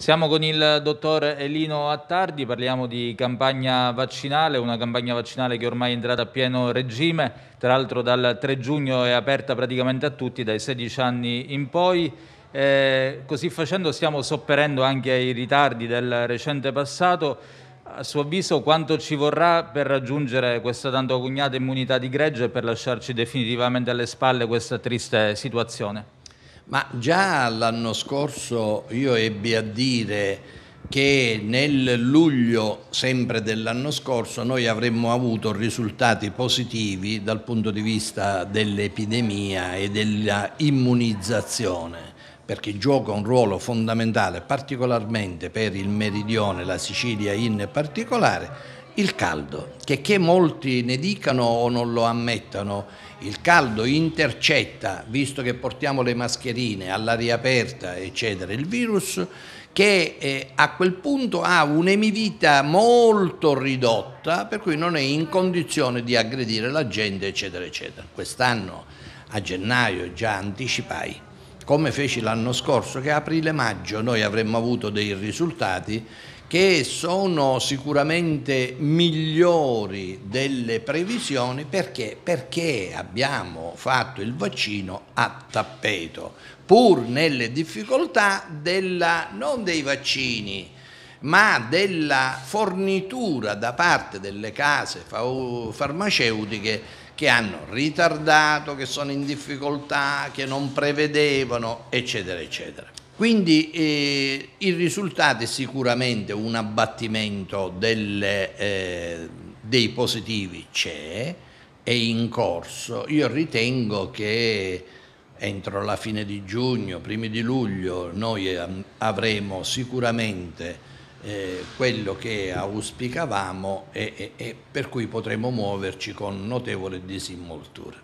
Siamo con il dottor Elino Attardi, parliamo di campagna vaccinale, una campagna vaccinale che ormai è entrata a pieno regime, tra l'altro dal 3 giugno è aperta praticamente a tutti dai 16 anni in poi. Eh, così facendo stiamo sopperendo anche ai ritardi del recente passato. A suo avviso quanto ci vorrà per raggiungere questa tanto agognata immunità di gregge e per lasciarci definitivamente alle spalle questa triste situazione? Ma già l'anno scorso io ebbi a dire che nel luglio sempre dell'anno scorso noi avremmo avuto risultati positivi dal punto di vista dell'epidemia e dell'immunizzazione perché gioca un ruolo fondamentale particolarmente per il meridione, la Sicilia in particolare, il caldo, che, che molti ne dicano o non lo ammettano, il caldo intercetta, visto che portiamo le mascherine all'aria aperta, eccetera, il virus che eh, a quel punto ha un'emivita molto ridotta, per cui non è in condizione di aggredire la gente, eccetera, eccetera. Quest'anno a gennaio già anticipai, come feci l'anno scorso, che aprile-maggio noi avremmo avuto dei risultati che sono sicuramente migliori delle previsioni perché? perché, abbiamo fatto il vaccino a tappeto, pur nelle difficoltà della, non dei vaccini, ma della fornitura da parte delle case farmaceutiche che hanno ritardato, che sono in difficoltà, che non prevedevano, eccetera, eccetera. Quindi eh, il risultato è sicuramente un abbattimento delle, eh, dei positivi c'è, è in corso. Io ritengo che entro la fine di giugno, primi di luglio, noi ehm, avremo sicuramente eh, quello che auspicavamo e, e, e per cui potremo muoverci con notevole disinvoltura.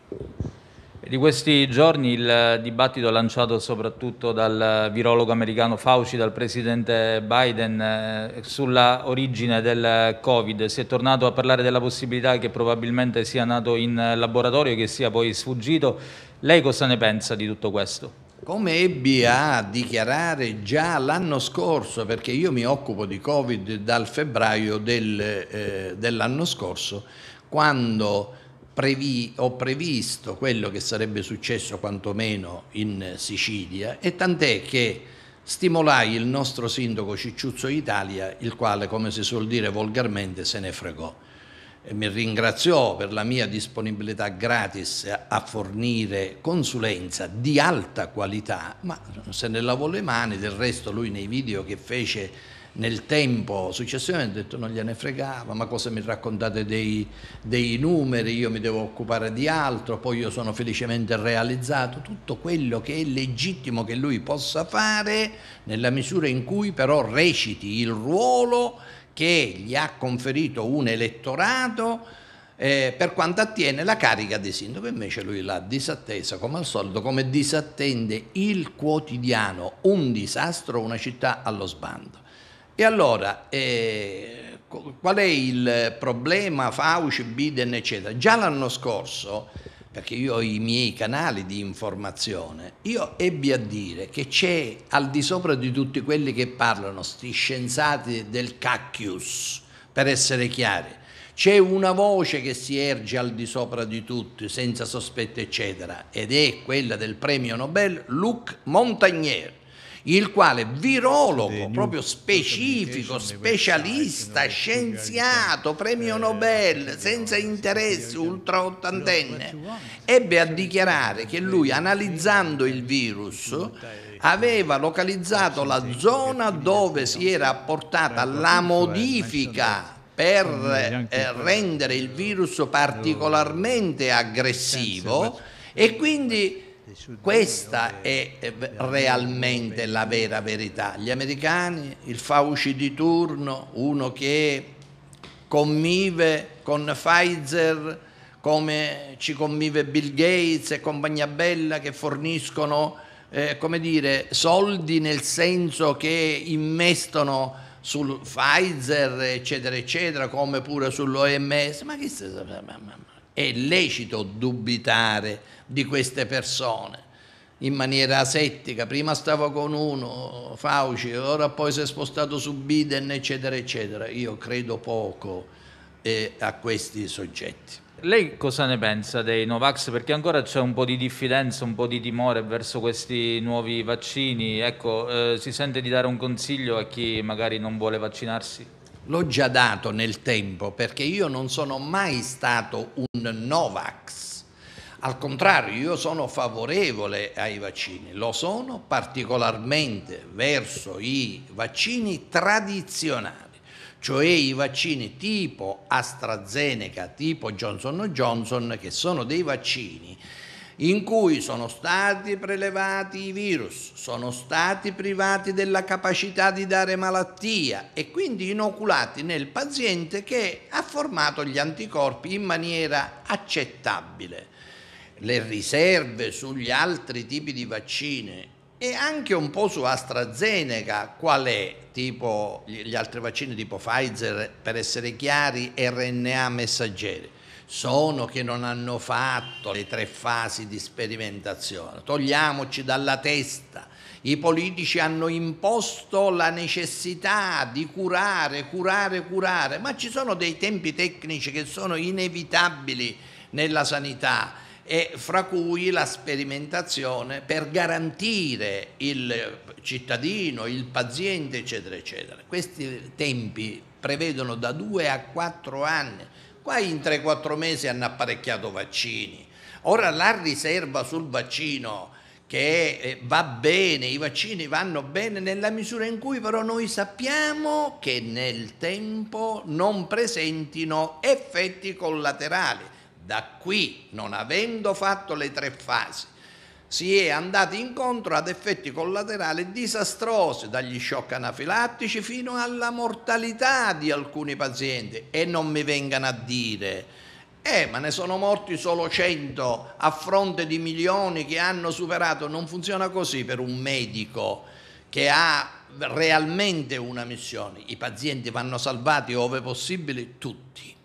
Di questi giorni il dibattito lanciato soprattutto dal virologo americano Fauci, dal presidente Biden, eh, sulla origine del Covid. Si è tornato a parlare della possibilità che probabilmente sia nato in laboratorio e che sia poi sfuggito. Lei cosa ne pensa di tutto questo? Come ebbi a dichiarare già l'anno scorso, perché io mi occupo di Covid dal febbraio del, eh, dell'anno scorso, quando previ, ho previsto quello che sarebbe successo quantomeno in Sicilia e tant'è che stimolai il nostro sindaco Cicciuzzo Italia, il quale, come si suol dire volgarmente, se ne fregò e mi ringraziò per la mia disponibilità gratis a fornire consulenza di alta qualità, ma se ne lavò le mani, del resto lui nei video che fece nel tempo successivamente ha detto non gliene fregava, ma cosa mi raccontate dei, dei, numeri, io mi devo occupare di altro, poi io sono felicemente realizzato, tutto quello che è legittimo che lui possa fare nella misura in cui però reciti il ruolo che gli ha conferito un elettorato eh, per quanto attiene la carica di sindaco, invece lui l'ha disattesa come al solito, come disattende il quotidiano, un disastro, una città allo sbando. E allora, eh, qual è il problema Fauci, Biden, eccetera? Già l'anno scorso perché io ho i miei canali di informazione, io ebbi a dire che c'è al di sopra di tutti quelli che parlano, sti scienziati del cacchius, per essere chiari, c'è una voce che si erge al di sopra di tutti, senza sospetti, eccetera, ed è quella del premio Nobel Luc Montagnier il quale virologo proprio specifico, specialista, scienziato, eh, premio eh, Nobel, eh, senza interesse, ultraottantenne, ebbe a dichiarare che lui analizzando il virus aveva localizzato la zona dove si era apportata la modifica per rendere il virus particolarmente aggressivo e quindi questa è realmente la vera verità. Gli americani, il Fauci di turno, uno che convive con Pfizer come ci convive Bill Gates e compagnia bella che forniscono eh, come dire, soldi nel senso che immestono sul Pfizer eccetera eccetera come pure sull'OMS ma, chi, ma, ma, è lecito dubitare di queste persone in maniera asettica, prima stavo con uno, Fauci, ora poi si è spostato su Biden, eccetera, eccetera. Io credo poco eh, a questi soggetti. Lei cosa ne pensa dei Novax? Perché ancora c'è un po' di diffidenza, un po' di timore verso questi nuovi vaccini. Ecco, eh, si sente di dare un consiglio a chi magari non vuole vaccinarsi? l'ho già dato nel tempo perché io non sono mai stato un Novax. Al contrario, io sono favorevole ai vaccini, lo sono particolarmente verso i vaccini tradizionali cioè i vaccini tipo AstraZeneca, tipo Johnson Johnson, che sono dei vaccini in cui sono stati prelevati i virus, sono stati privati della capacità di dare malattia e quindi inoculati nel paziente che ha formato gli anticorpi in maniera accettabile. Le riserve sugli altri tipi di vaccine e anche un po' su AstraZeneca, qual è tipo gli altri vaccini tipo Pfizer, per essere chiari, RNA messaggeri sono che non hanno fatto le tre fasi di sperimentazione. Togliamoci dalla testa. I politici hanno imposto la necessità di curare, curare, curare, ma ci sono dei tempi tecnici che sono inevitabili nella sanità e fra cui la sperimentazione per garantire il cittadino, il paziente, eccetera, eccetera. Questi tempi prevedono da due a quattro anni Qua in 3-4 mesi hanno apparecchiato vaccini. Ora la riserva sul vaccino che eh, va bene, i vaccini vanno bene nella misura in cui però noi sappiamo che nel tempo non presentino effetti collaterali. Da qui, non avendo fatto le tre fasi, si è andati incontro ad effetti collaterali disastrosi, dagli shock anafilattici fino alla mortalità di alcuni pazienti. E non mi vengano a dire, eh, ma ne sono morti solo 100 a fronte di milioni che hanno superato. Non funziona così per un medico che ha realmente una missione. I pazienti vanno salvati, ove possibile, tutti.